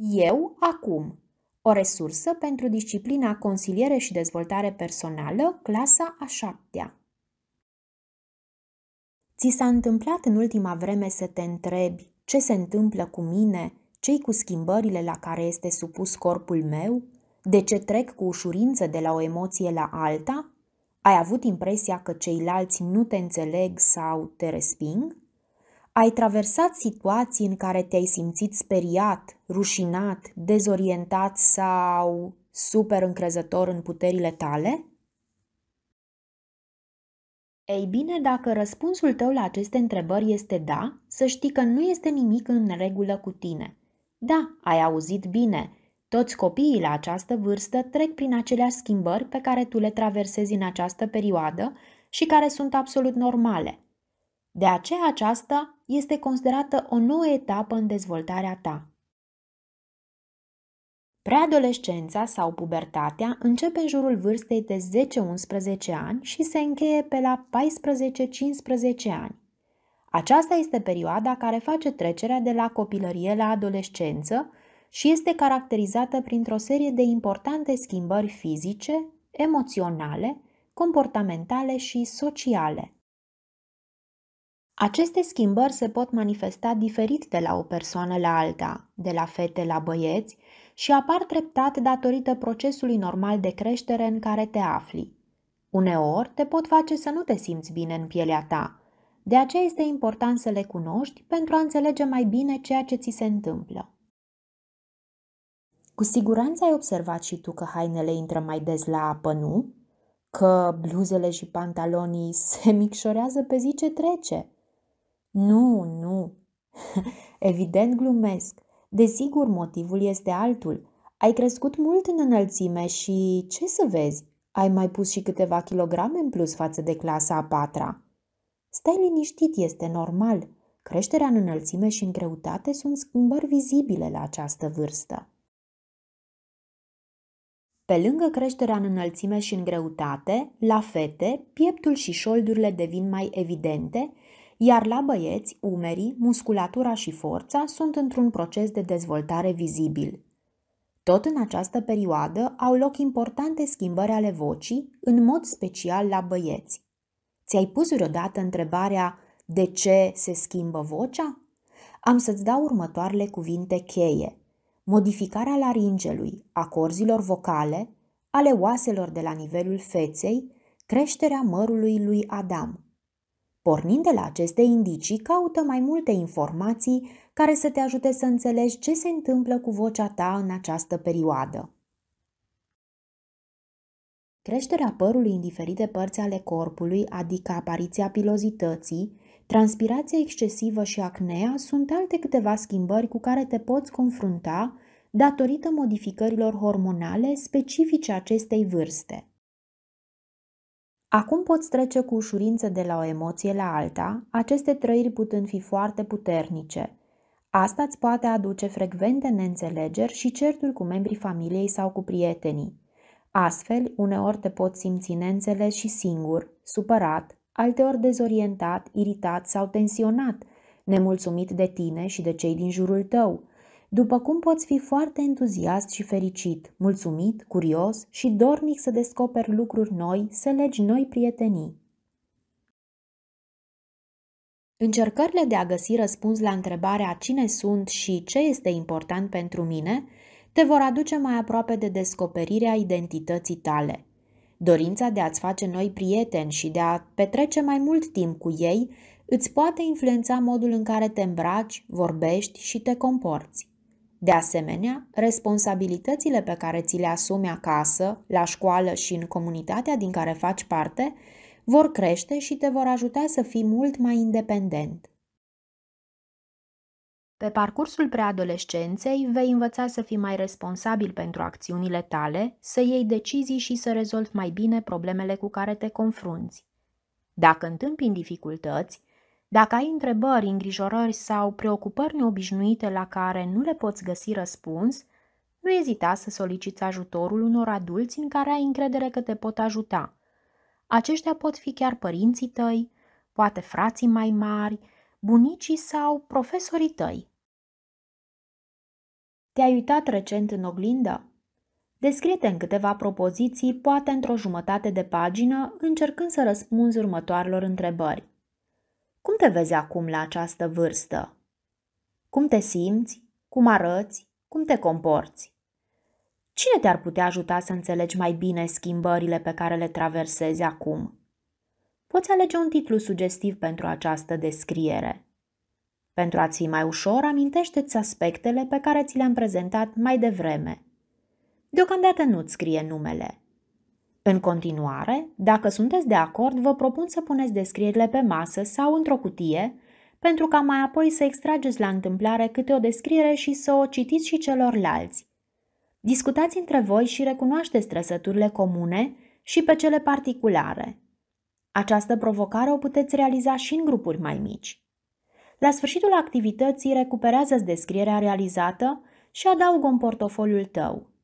Eu acum. O resursă pentru disciplina consiliere și dezvoltare personală, clasa a șaptea. Ți s-a întâmplat în ultima vreme să te întrebi ce se întâmplă cu mine, cei cu schimbările la care este supus corpul meu? De ce trec cu ușurință de la o emoție la alta? Ai avut impresia că ceilalți nu te înțeleg sau te resping? Ai traversat situații în care te-ai simțit speriat, rușinat, dezorientat sau super încrezător în puterile tale? Ei bine, dacă răspunsul tău la aceste întrebări este da, să știi că nu este nimic în regulă cu tine. Da, ai auzit bine. Toți copiii la această vârstă trec prin aceleași schimbări pe care tu le traversezi în această perioadă și care sunt absolut normale. De aceea aceasta este considerată o nouă etapă în dezvoltarea ta. Preadolescența sau pubertatea începe în jurul vârstei de 10-11 ani și se încheie pe la 14-15 ani. Aceasta este perioada care face trecerea de la copilărie la adolescență și este caracterizată printr-o serie de importante schimbări fizice, emoționale, comportamentale și sociale. Aceste schimbări se pot manifesta diferit de la o persoană la alta, de la fete la băieți, și apar treptat datorită procesului normal de creștere în care te afli. Uneori te pot face să nu te simți bine în pielea ta. De aceea este important să le cunoști pentru a înțelege mai bine ceea ce ți se întâmplă. Cu siguranță ai observat și tu că hainele intră mai des la apă, nu? Că bluzele și pantalonii se micșorează pe zi ce trece – nu, nu. Evident glumesc. Desigur, motivul este altul. Ai crescut mult în înălțime și, ce să vezi, ai mai pus și câteva kilograme în plus față de clasa a patra. Stai liniștit, este normal. Creșterea în înălțime și în greutate sunt schimbări vizibile la această vârstă. Pe lângă creșterea în înălțime și în greutate, la fete, pieptul și șoldurile devin mai evidente iar la băieți, umerii, musculatura și forța sunt într-un proces de dezvoltare vizibil. Tot în această perioadă au loc importante schimbări ale vocii, în mod special la băieți. Ți-ai pus vreodată întrebarea de ce se schimbă vocea? Am să-ți dau următoarele cuvinte cheie. Modificarea laringelui, a corzilor vocale, ale oaselor de la nivelul feței, creșterea mărului lui Adam – Pornind de la aceste indicii, caută mai multe informații care să te ajute să înțelegi ce se întâmplă cu vocea ta în această perioadă. Creșterea părului în diferite părți ale corpului, adică apariția pilozității, transpirația excesivă și acnea sunt alte câteva schimbări cu care te poți confrunta datorită modificărilor hormonale specifice acestei vârste. Acum poți trece cu ușurință de la o emoție la alta, aceste trăiri putând fi foarte puternice. Asta îți poate aduce frecvente neînțelegeri și certuri cu membrii familiei sau cu prietenii. Astfel, uneori te poți simți neînțeles și singur, supărat, alteori dezorientat, iritat sau tensionat, nemulțumit de tine și de cei din jurul tău, după cum poți fi foarte entuziast și fericit, mulțumit, curios și dornic să descoperi lucruri noi, să legi noi prietenii. Încercările de a găsi răspuns la întrebarea cine sunt și ce este important pentru mine te vor aduce mai aproape de descoperirea identității tale. Dorința de a-ți face noi prieteni și de a petrece mai mult timp cu ei îți poate influența modul în care te îmbraci, vorbești și te comporți. De asemenea, responsabilitățile pe care ți le asumi acasă, la școală și în comunitatea din care faci parte vor crește și te vor ajuta să fii mult mai independent. Pe parcursul preadolescenței vei învăța să fii mai responsabil pentru acțiunile tale, să iei decizii și să rezolvi mai bine problemele cu care te confrunți. Dacă întâmpini dificultăți, dacă ai întrebări, îngrijorări sau preocupări neobișnuite la care nu le poți găsi răspuns, nu ezita să soliciți ajutorul unor adulți în care ai încredere că te pot ajuta. Aceștia pot fi chiar părinții tăi, poate frații mai mari, bunicii sau profesorii tăi. Te-ai uitat recent în oglindă? Descrie-te în câteva propoziții, poate într-o jumătate de pagină, încercând să răspunzi următoarelor întrebări. Cum te vezi acum la această vârstă? Cum te simți? Cum arăți? Cum te comporți? Cine te-ar putea ajuta să înțelegi mai bine schimbările pe care le traversezi acum? Poți alege un titlu sugestiv pentru această descriere. Pentru a-ți fi mai ușor, amintește-ți aspectele pe care ți le-am prezentat mai devreme. Deocamdată nu-ți scrie numele, în continuare, dacă sunteți de acord, vă propun să puneți descrierile pe masă sau într-o cutie, pentru ca mai apoi să extrageți la întâmplare câte o descriere și să o citiți și celorlalți. Discutați între voi și recunoașteți trăsăturile comune și pe cele particulare. Această provocare o puteți realiza și în grupuri mai mici. La sfârșitul activității recuperează descrierea realizată și adaugă în portofoliul tău.